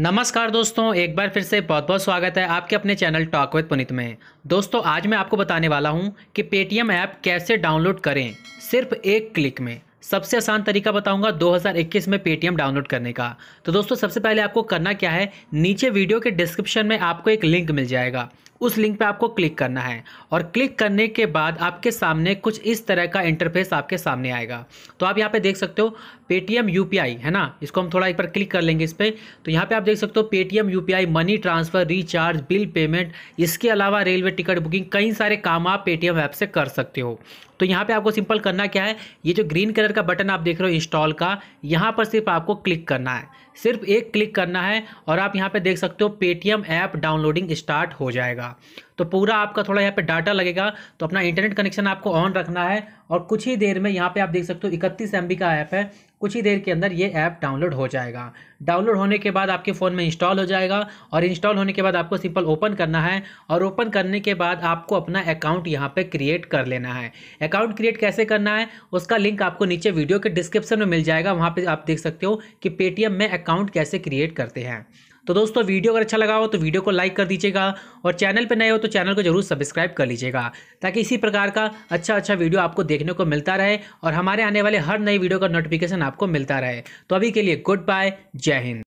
नमस्कार दोस्तों एक बार फिर से बहुत बहुत स्वागत है आपके अपने चैनल टॉक विद पुनित में दोस्तों आज मैं आपको बताने वाला हूं कि पेटीएम ऐप कैसे डाउनलोड करें सिर्फ एक क्लिक में सबसे आसान तरीका बताऊंगा 2021 में पेटीएम डाउनलोड करने का तो दोस्तों सबसे पहले आपको करना क्या है नीचे वीडियो के डिस्क्रिप्शन में आपको एक लिंक मिल जाएगा उस लिंक पे आपको क्लिक करना है और क्लिक करने के बाद आपके सामने कुछ इस तरह का इंटरफेस आपके सामने आएगा तो आप यहाँ पे देख सकते हो पेटीएम यू है ना इसको हम थोड़ा एक बार क्लिक कर लेंगे इस पर तो यहाँ पे आप देख सकते हो पेटीएम यू money transfer recharge bill payment इसके अलावा रेलवे टिकट बुकिंग कई सारे काम आप पेटीएम ऐप से कर सकते हो तो यहाँ पे आपको सिंपल करना क्या है ये जो ग्रीन कलर का बटन आप देख रहे हो इंस्टॉल का यहाँ पर सिर्फ आपको क्लिक करना है सिर्फ एक क्लिक करना है और आप यहाँ पे देख सकते हो पेटीएम ऐप डाउनलोडिंग स्टार्ट हो जाएगा होगा तो पूरा आपका थोड़ा यहाँ पे डाटा लगेगा तो अपना इंटरनेट कनेक्शन आपको ऑन रखना है और कुछ ही देर में यहाँ पे आप देख सकते हो इकतीस एम का ऐप है कुछ ही देर के अंदर ये ऐप डाउनलोड हो जाएगा डाउनलोड होने के बाद आपके फ़ोन में इंस्टॉल हो जाएगा और इंस्टॉल होने के बाद आपको सिंपल ओपन करना है और ओपन करने के बाद आपको अपना अकाउंट यहाँ पे क्रिएट कर लेना है अकाउंट क्रिएट कैसे करना है उसका लिंक आपको नीचे वीडियो के डिस्क्रिप्शन में मिल जाएगा वहाँ पर आप देख सकते हो कि पेटीएम में अकाउंट कैसे क्रिएट करते हैं तो दोस्तों वीडियो अगर अच्छा लगा हो तो वीडियो को लाइक कर दीजिएगा और चैनल पर नए हो तो चैनल को जरूर सब्सक्राइब कर लीजिएगा ताकि इसी प्रकार का अच्छा अच्छा वीडियो आपको देखने को मिलता रहे और हमारे आने वाले हर नए वीडियो का नोटिफिकेशन आपको मिलता रहे तो अभी के लिए गुड बाय जय हिंद